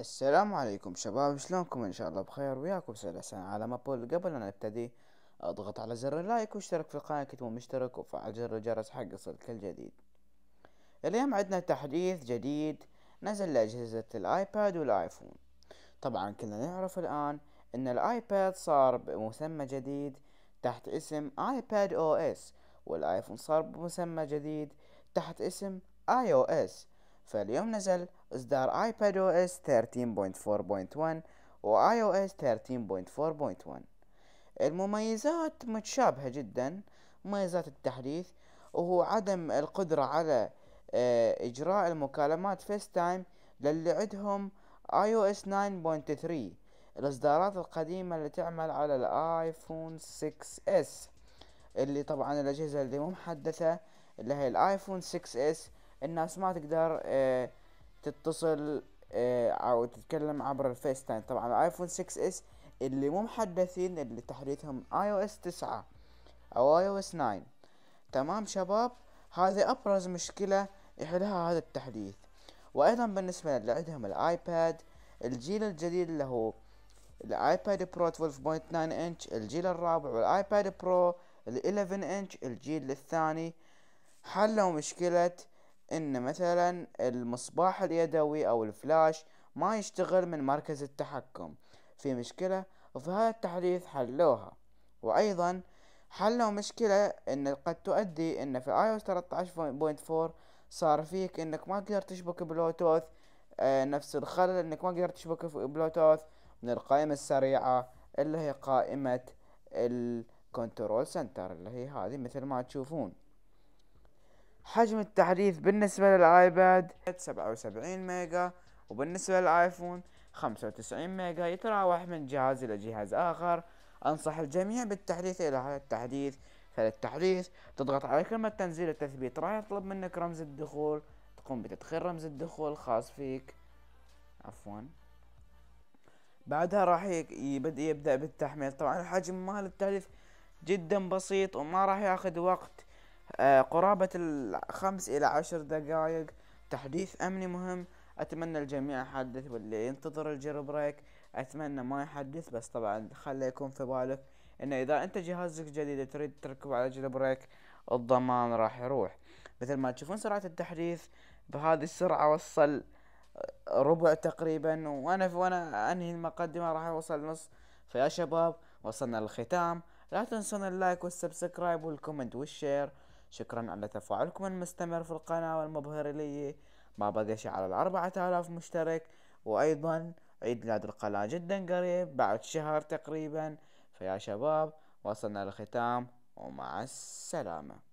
السلام عليكم شباب شلونكم ان شاء الله بخير وياكم سلسان على مابول قبل ان ابتدي اضغط على زر اللايك واشترك في القناة مو مشترك وفعل زر الجرس حق يصلك الجديد اليوم عندنا تحديث جديد نزل لاجهزة الايباد والايفون طبعا كلنا نعرف الان ان الايباد صار بمسمى جديد تحت اسم ايباد او اس والايفون صار بمسمى جديد تحت اسم اي او اس فاليوم نزل إصدار ايباد او اس 13.4.1 واي او اس 13.4.1 المميزات متشابهة جدا مميزات التحديث وهو عدم القدرة على آه، إجراء المكالمات فيس تايم للي عندهم اي او اس 9.3 الإصدارات القديمة اللي تعمل على الآيفون اس اللي طبعا الأجهزة اللي مو محدثة اللي هي الآيفون اس الناس ما تقدر آه، تتصل آه، او تتكلم عبر الفيس تايم طبعا الايفون 6 اس اللي مو محدثين اللي تحديثهم اي او اس 9 او اي او اس 9 تمام شباب هذه ابرز مشكلة يحلها هذا التحديث وايضا بالنسبة اللي عندهم الايباد الجيل الجديد اللي هو الايباد برو 12.9 انش الجيل الرابع والايباد برو ال 11 انش الجيل الثاني حلوا مشكلة ان مثلا المصباح اليدوي او الفلاش ما يشتغل من مركز التحكم في مشكلة في هذا التحديث حلوها وايضا حلوا مشكلة ان قد تؤدي ان في اي او 13.4 صار فيك انك ما تقدر تشبك بلوتوث آه، نفس الخلل انك ما تقدر تشبك بلوتوث من القائمة السريعة اللي هي قائمة الكنترول سنتر اللي هي هذه مثل ما تشوفون حجم التحديث بالنسبة للآيباد 77 ميجا وبالنسبة للآيفون 95 ميجا يتراوح من جهاز إلى جهاز آخر أنصح الجميع بالتحديث إلى هذا التحديث فللتحديث تضغط على كلمة تنزيل التثبيت راح يطلب منك رمز الدخول تقوم بتدخيل رمز الدخول الخاص فيك عفوا بعدها راح يبدأ يبدأ بالتحميل طبعا الحجم مال التحديث جدا بسيط وما راح ياخذ وقت آه، قرابة الخمس إلى عشر دقائق تحديث أمني مهم أتمنى الجميع يحدث واللي ينتظر الجير بريك أتمنى ما يحدث بس طبعا خلي يكون في بالك إنه إذا أنت جهازك جديد تريد تركب على جير بريك الضمان راح يروح مثل ما تشوفون سرعة التحديث بهذه السرعة وصل ربع تقريبا وأنا وأنا أنهي المقدمة راح أوصل نص فيا شباب وصلنا للختام لا تنسون اللايك والسبسكرايب والكومنت والشير شكرا على تفاعلكم المستمر في القناة والمبهر لي بقى شيء على الأربعة آلاف مشترك وأيضا عيد ميلاد القناة جدا قريب بعد شهر تقريبا فيا شباب وصلنا للختام ومع السلامة